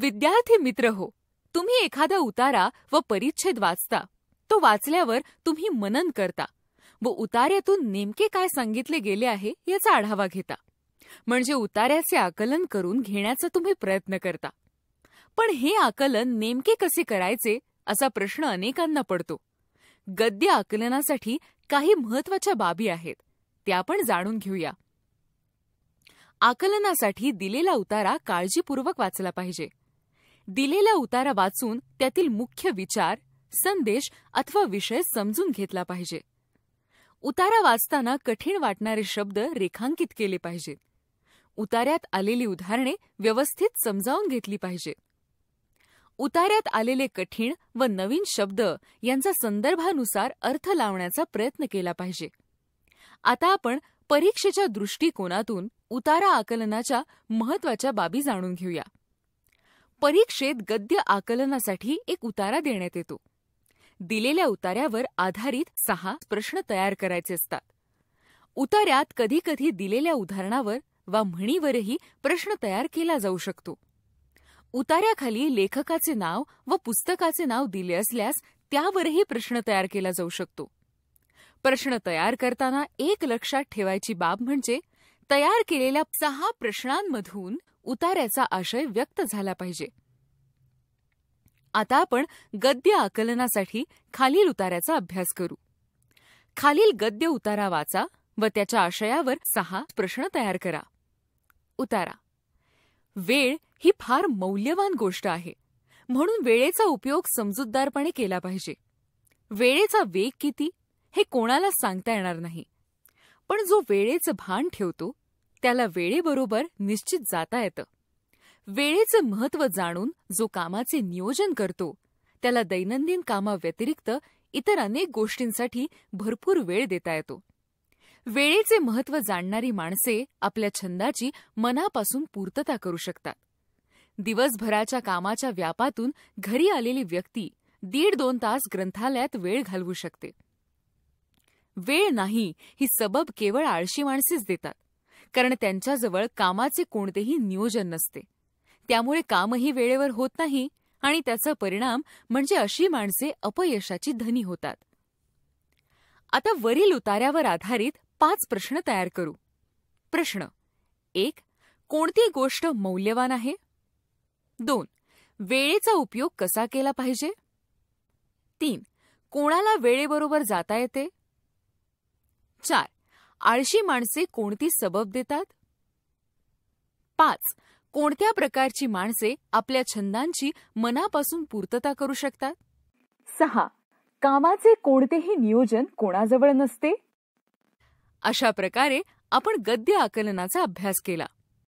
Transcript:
विद्यार्थी मित्र हो तुम्ही एखादा उतारा व परिच्छेद वाचता तो वाचल्यावर तुम्ही मनन करता व उतार्यातून नेमके काय सांगितले गेले आहे याचा आढावा घेता म्हणजे उतार्याचे आकलन करून घेण्याचा तुम्ही प्रयत्न करता पण हे आकलन नेमके कसे करायचे असा प्रश्न अनेकांना पडतो गद्य आकलनासाठी काही महत्वाच्या बाबी आहेत त्या पण जाणून घेऊया आकलनासाठी दिलेला उतारा काळजीपूर्वक वाचला पाहिजे दिलेला उतारा वाचून त्यातील मुख्य विचार संदेश अथवा विषय समजून घेतला पाहिजे उतारा वाचताना कठीण वाटणारे शब्द रेखांकित केले पाहिजे उतार्यात आलेली उदाहरणे व्यवस्थित समजावून घेतली पाहिजे उतार्यात आलेले कठीण व नवीन शब्द यांचा संदर्भानुसार अर्थ लावण्याचा प्रयत्न केला पाहिजे आता आपण परीक्षेच्या दृष्टिकोनातून उतारा आकलनाच्या महत्वाच्या बाबी जाणून घेऊया परीक्षेत गद्य आकलनासाठी एक उतारा देण्यात येतो दिलेल्या उतार्यावर आधारित सहा प्रश्न तयार करायचे असतात उतार्यात कधीकधी दिलेल्या उदाहरणावर वा म्हणीवरही प्रश्न तयार केला जाऊ शकतो उतार्याखाली लेखकाचे नाव व पुस्तकाचे नाव दिले असल्यास त्यावरही प्रश्न तयार केला जाऊ शकतो प्रश्न तयार करताना एक लक्षात ठेवायची बाब म्हणजे तयार केलेल्या सहा प्रश्नांमधून उतार्याचा आशय व्यक्त झाला पाहिजे आता आपण गद्य आकलनासाठी खालील उताऱ्याचा अभ्यास करू खालील गद्य उतारा वाचा व त्याच्या आशयावर सहा प्रश्न तयार करा उतारा वेळ ही फार मौल्यवान गोष्ट आहे म्हणून वेळेचा उपयोग समजूतदारपणे केला पाहिजे वेळेचा वेग किती हे कोणाला सांगता येणार नाही पण जो वेळेचं भान ठेवतो त्याला वेळेबरोबर निश्चित जाता येतं वेळेचं महत्त्व जाणून जो कामाचे नियोजन करतो त्याला दैनंदिन कामाव्यतिरिक्त इतर अनेक गोष्टींसाठी भरपूर वेळ देता येतो वेळेचे महत्त्व जाणणारी माणसे आपल्या छंदाची मनापासून पूर्तता करू शकतात दिवसभराच्या कामाच्या व्यापातून घरी आलेली व्यक्ती दीड दोन तास ग्रंथालयात वेळ घालवू शकते वेळ नाही ही सबब केवळ आळशी माणसेच देतात कारण त्यांच्याजवळ कामाचे कोणतेही नियोजन नसते त्यामुळे कामही वेळेवर होत नाही आणि त्याचा परिणाम म्हणजे अशी माणसे अपयशाची धनी होतात आता वरील उतार्यावर आधारित पाच प्रश्न तयार करू प्रश्न एक कोणती गोष्ट मौल्यवान आहे दोन वेळेचा उपयोग कसा केला पाहिजे तीन कोणाला वेळेबरोबर जाता येते चार आळशी माणसे कोणती सबब देतात पाच कोणत्या प्रकारची माणसे आपल्या छंदांची मनापासून पूर्तता करू शकतात सहा कामाचे कोणतेही नियोजन कोणाजवळ नसते अशा प्रकारे आपण गद्य आकलनाचा अभ्यास केला